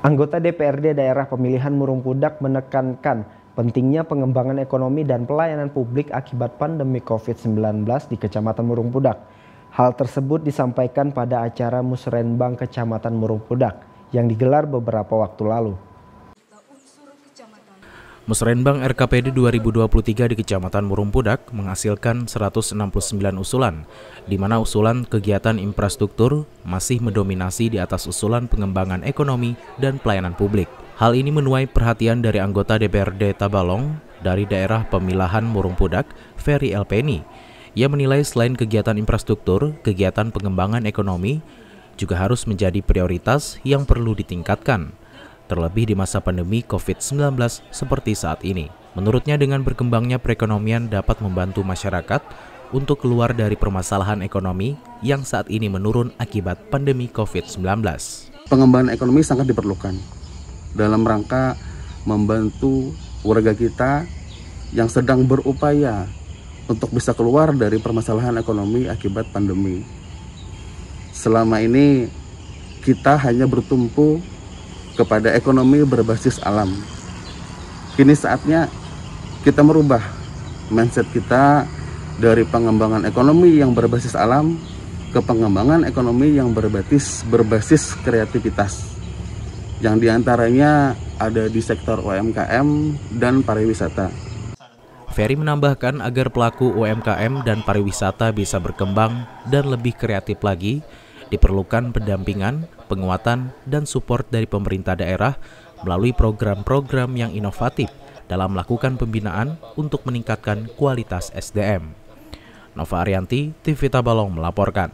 Anggota DPRD daerah pemilihan Murung Pudak menekankan pentingnya pengembangan ekonomi dan pelayanan publik akibat pandemi COVID-19 di Kecamatan Murung Pudak. Hal tersebut disampaikan pada acara Musrenbang Kecamatan Murung Pudak yang digelar beberapa waktu lalu. Musrenbang RKPD 2023 di Kecamatan Murumpudak menghasilkan 169 usulan, di mana usulan kegiatan infrastruktur masih mendominasi di atas usulan pengembangan ekonomi dan pelayanan publik. Hal ini menuai perhatian dari anggota DPRD Tabalong dari daerah pemilahan Murumpudak, Ferry Elpeni. Ia menilai selain kegiatan infrastruktur, kegiatan pengembangan ekonomi juga harus menjadi prioritas yang perlu ditingkatkan terlebih di masa pandemi COVID-19 seperti saat ini. Menurutnya dengan berkembangnya perekonomian dapat membantu masyarakat untuk keluar dari permasalahan ekonomi yang saat ini menurun akibat pandemi COVID-19. Pengembangan ekonomi sangat diperlukan dalam rangka membantu warga kita yang sedang berupaya untuk bisa keluar dari permasalahan ekonomi akibat pandemi. Selama ini kita hanya bertumpu kepada ekonomi berbasis alam. Kini saatnya kita merubah mindset kita dari pengembangan ekonomi yang berbasis alam ke pengembangan ekonomi yang berbasis berbasis kreativitas yang diantaranya ada di sektor UMKM dan pariwisata. Ferry menambahkan agar pelaku UMKM dan pariwisata bisa berkembang dan lebih kreatif lagi, diperlukan pendampingan, penguatan dan support dari pemerintah daerah melalui program-program yang inovatif dalam melakukan pembinaan untuk meningkatkan kualitas SDM. Nova Arianti, TV Tabalong melaporkan.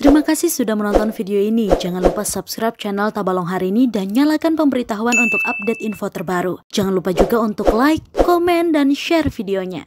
Terima kasih sudah menonton video ini. Jangan lupa subscribe channel Tabalong hari ini dan nyalakan pemberitahuan untuk update info terbaru. Jangan lupa juga untuk like, komen, dan share videonya.